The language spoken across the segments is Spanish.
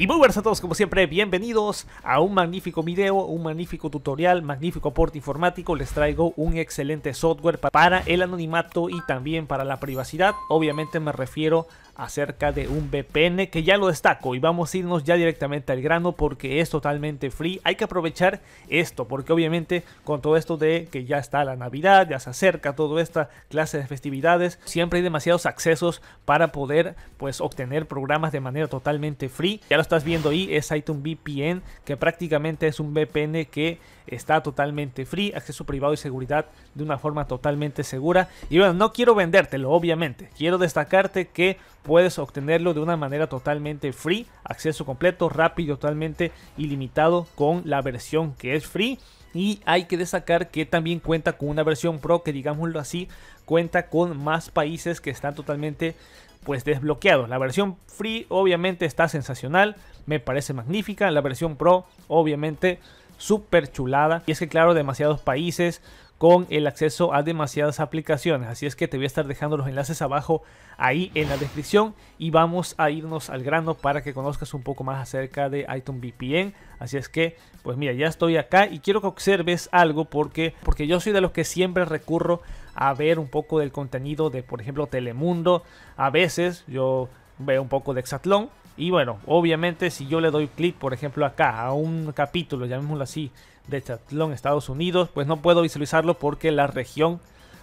Y muy buenas a todos, como siempre, bienvenidos a un magnífico video, un magnífico tutorial, magnífico aporte informático. Les traigo un excelente software para el anonimato y también para la privacidad. Obviamente me refiero acerca de un VPN que ya lo destaco y vamos a irnos ya directamente al grano porque es totalmente free. Hay que aprovechar esto porque obviamente con todo esto de que ya está la Navidad, ya se acerca toda esta clase de festividades, siempre hay demasiados accesos para poder pues obtener programas de manera totalmente free. Ya lo estás viendo ahí, es iTunes VPN que prácticamente es un VPN que está totalmente free, acceso privado y seguridad de una forma totalmente segura. Y bueno, no quiero vendértelo, obviamente. Quiero destacarte que puedes obtenerlo de una manera totalmente free, acceso completo, rápido, totalmente ilimitado con la versión que es free. Y hay que destacar que también cuenta con una versión pro que digámoslo así, cuenta con más países que están totalmente pues desbloqueados. La versión free obviamente está sensacional, me parece magnífica. La versión pro obviamente súper chulada. Y es que claro, demasiados países con el acceso a demasiadas aplicaciones. Así es que te voy a estar dejando los enlaces abajo ahí en la descripción y vamos a irnos al grano para que conozcas un poco más acerca de iTunes VPN. Así es que, pues mira, ya estoy acá y quiero que observes algo porque, porque yo soy de los que siempre recurro a ver un poco del contenido de, por ejemplo, Telemundo. A veces yo veo un poco de Exatlón y bueno, obviamente si yo le doy clic, por ejemplo, acá a un capítulo, llamémoslo así, de Chatlón Estados Unidos, pues no puedo visualizarlo porque la región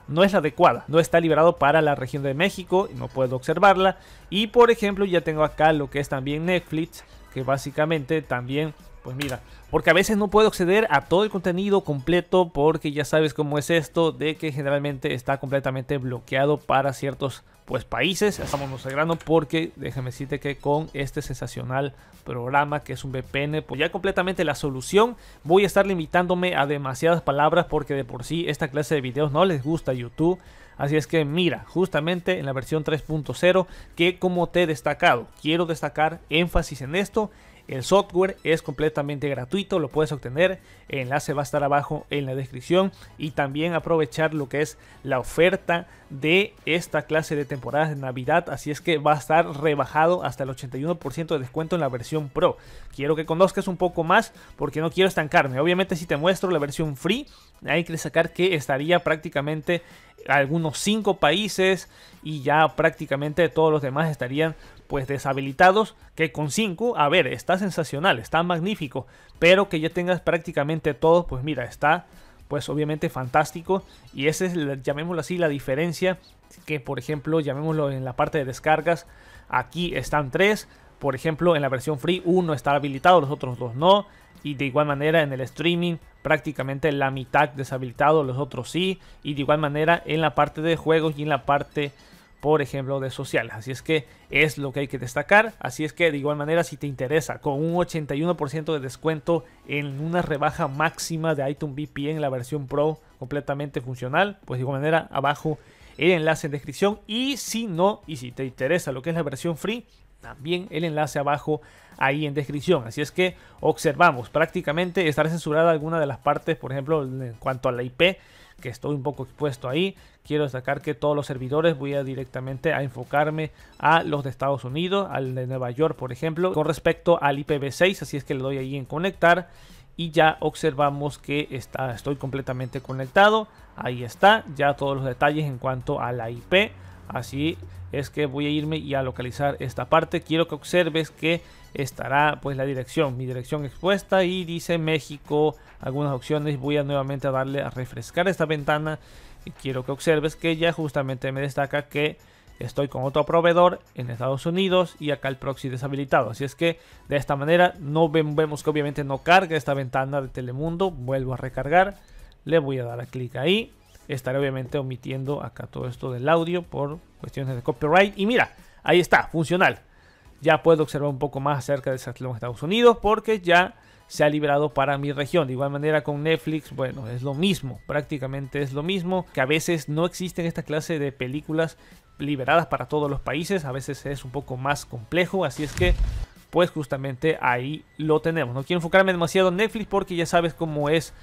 no es la adecuada, no está liberado para la región de México, y no puedo observarla. Y por ejemplo, ya tengo acá lo que es también Netflix, que básicamente también, pues mira, porque a veces no puedo acceder a todo el contenido completo porque ya sabes cómo es esto de que generalmente está completamente bloqueado para ciertos pues países. Estamos grano porque déjame decirte que con este sensacional programa que es un VPN, pues ya completamente la solución. Voy a estar limitándome a demasiadas palabras porque de por sí esta clase de videos no les gusta a YouTube. Así es que mira, justamente en la versión 3.0 que como te he destacado, quiero destacar énfasis en esto el software es completamente gratuito, lo puedes obtener. El enlace va a estar abajo en la descripción. Y también aprovechar lo que es la oferta de esta clase de temporadas de Navidad. Así es que va a estar rebajado hasta el 81% de descuento en la versión Pro. Quiero que conozcas un poco más porque no quiero estancarme. Obviamente si te muestro la versión free, hay que sacar que estaría prácticamente algunos cinco países y ya prácticamente todos los demás estarían pues deshabilitados que con 5 a ver está sensacional está magnífico pero que ya tengas prácticamente todos pues mira está pues obviamente fantástico y esa es llamémoslo así la diferencia que por ejemplo llamémoslo en la parte de descargas aquí están 3 por ejemplo en la versión free uno está habilitado los otros dos no y de igual manera en el streaming prácticamente la mitad deshabilitado, los otros sí, y de igual manera en la parte de juegos y en la parte por ejemplo de sociales, así es que es lo que hay que destacar, así es que de igual manera si te interesa con un 81% de descuento en una rebaja máxima de iTunes VPN la versión Pro completamente funcional, pues de igual manera abajo el enlace en descripción y si no y si te interesa lo que es la versión free también el enlace abajo ahí en descripción. Así es que observamos, prácticamente estar censurada alguna de las partes, por ejemplo, en cuanto a la IP, que estoy un poco expuesto ahí. Quiero destacar que todos los servidores voy a directamente a enfocarme a los de Estados Unidos, al de Nueva York, por ejemplo, con respecto al IPv6. Así es que le doy ahí en conectar y ya observamos que está, estoy completamente conectado. Ahí está, ya todos los detalles en cuanto a la IP. Así es que voy a irme y a localizar esta parte. Quiero que observes que estará pues la dirección, mi dirección expuesta y dice México, algunas opciones. Voy a nuevamente a darle a refrescar esta ventana y quiero que observes que ya justamente me destaca que estoy con otro proveedor en Estados Unidos y acá el proxy deshabilitado. Así es que de esta manera no vemos que obviamente no carga esta ventana de Telemundo. Vuelvo a recargar, le voy a dar a clic ahí Estaré obviamente omitiendo acá todo esto del audio por cuestiones de copyright. Y mira, ahí está, funcional. Ya puedo observar un poco más acerca de de Estados Unidos porque ya se ha liberado para mi región. De igual manera con Netflix, bueno, es lo mismo, prácticamente es lo mismo, que a veces no existen esta clase de películas liberadas para todos los países, a veces es un poco más complejo, así es que pues justamente ahí lo tenemos. No quiero enfocarme demasiado en Netflix porque ya sabes cómo es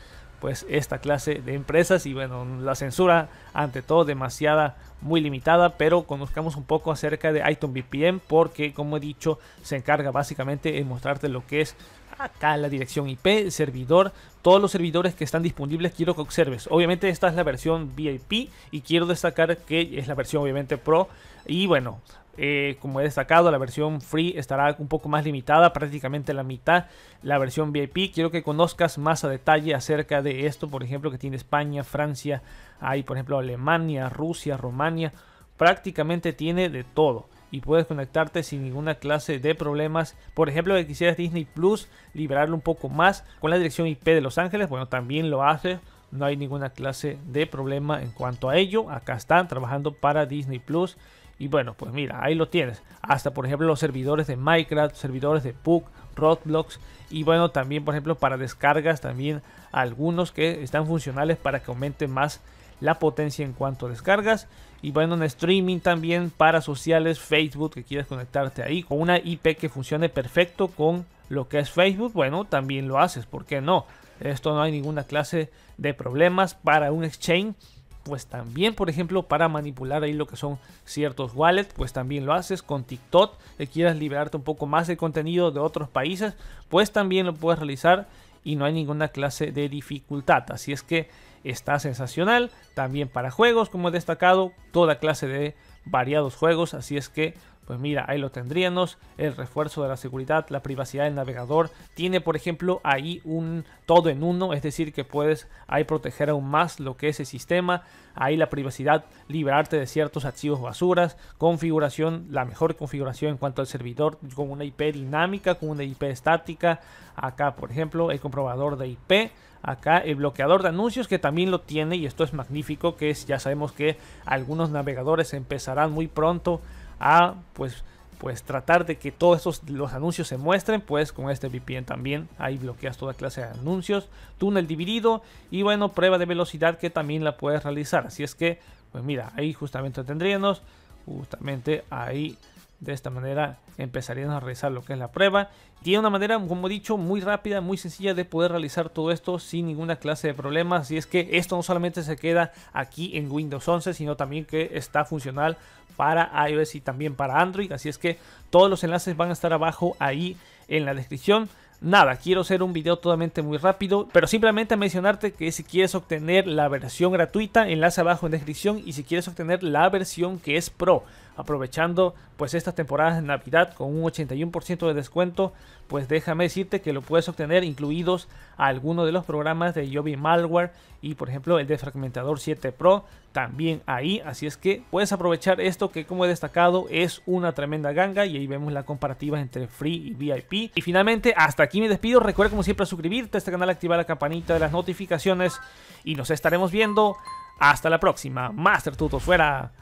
pues esta clase de empresas y bueno, la censura ante todo demasiada muy limitada, pero conozcamos un poco acerca de iTunes VPN porque como he dicho se encarga básicamente en mostrarte lo que es acá la dirección IP, servidor, todos los servidores que están disponibles quiero que observes. Obviamente esta es la versión VIP y quiero destacar que es la versión obviamente Pro y bueno, eh, como he destacado, la versión free estará un poco más limitada, prácticamente la mitad. La versión VIP, quiero que conozcas más a detalle acerca de esto, por ejemplo, que tiene España, Francia, hay por ejemplo Alemania, Rusia, Rumania, prácticamente tiene de todo y puedes conectarte sin ninguna clase de problemas. Por ejemplo, que quisieras Disney Plus liberarlo un poco más con la dirección IP de Los Ángeles, bueno, también lo hace. No hay ninguna clase de problema en cuanto a ello. Acá están trabajando para Disney Plus. Y bueno, pues mira, ahí lo tienes. Hasta por ejemplo los servidores de Minecraft, servidores de PUC, Roblox. Y bueno, también por ejemplo para descargas, también algunos que están funcionales para que aumente más la potencia en cuanto descargas. Y bueno, en streaming también para sociales, Facebook, que quieras conectarte ahí con una IP que funcione perfecto con lo que es Facebook, bueno, también lo haces, ¿por qué no? Esto no hay ninguna clase de problemas para un exchange. Pues también, por ejemplo, para manipular ahí lo que son ciertos wallets, pues también lo haces con TikTok, que quieras liberarte un poco más de contenido de otros países, pues también lo puedes realizar y no hay ninguna clase de dificultad. Así es que está sensacional. También para juegos, como he destacado, toda clase de variados juegos. Así es que pues mira, ahí lo tendríamos, el refuerzo de la seguridad, la privacidad del navegador. Tiene, por ejemplo, ahí un todo en uno, es decir, que puedes ahí proteger aún más lo que es el sistema. Ahí la privacidad, liberarte de ciertos archivos basuras, configuración, la mejor configuración en cuanto al servidor, con una IP dinámica, con una IP estática. Acá, por ejemplo, el comprobador de IP acá el bloqueador de anuncios que también lo tiene y esto es magnífico que es ya sabemos que algunos navegadores empezarán muy pronto a pues, pues tratar de que todos estos, los anuncios se muestren, pues con este VPN también ahí bloqueas toda clase de anuncios, túnel dividido y bueno, prueba de velocidad que también la puedes realizar. Así es que, pues mira, ahí justamente tendríamos, justamente ahí de esta manera empezaríamos a realizar lo que es la prueba. Tiene una manera, como he dicho, muy rápida, muy sencilla de poder realizar todo esto sin ninguna clase de problemas. así es que esto no solamente se queda aquí en Windows 11, sino también que está funcional para iOS y también para Android. Así es que todos los enlaces van a estar abajo ahí en la descripción. Nada, quiero hacer un video totalmente muy rápido, pero simplemente mencionarte que si quieres obtener la versión gratuita, enlace abajo en descripción y si quieres obtener la versión que es pro, aprovechando pues estas temporadas de Navidad con un 81% de descuento, pues déjame decirte que lo puedes obtener incluidos algunos de los programas de Yobi Malware y por ejemplo el Defragmentador 7 Pro también ahí, así es que puedes aprovechar esto que como he destacado es una tremenda ganga y ahí vemos la comparativa entre Free y VIP. Y finalmente hasta aquí me despido, recuerda como siempre suscribirte a este canal, activar la campanita de las notificaciones y nos estaremos viendo hasta la próxima. Master Tutos fuera.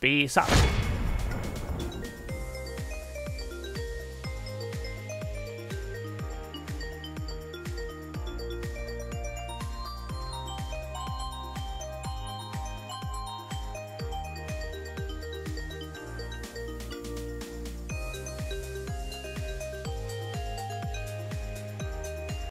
Peace out.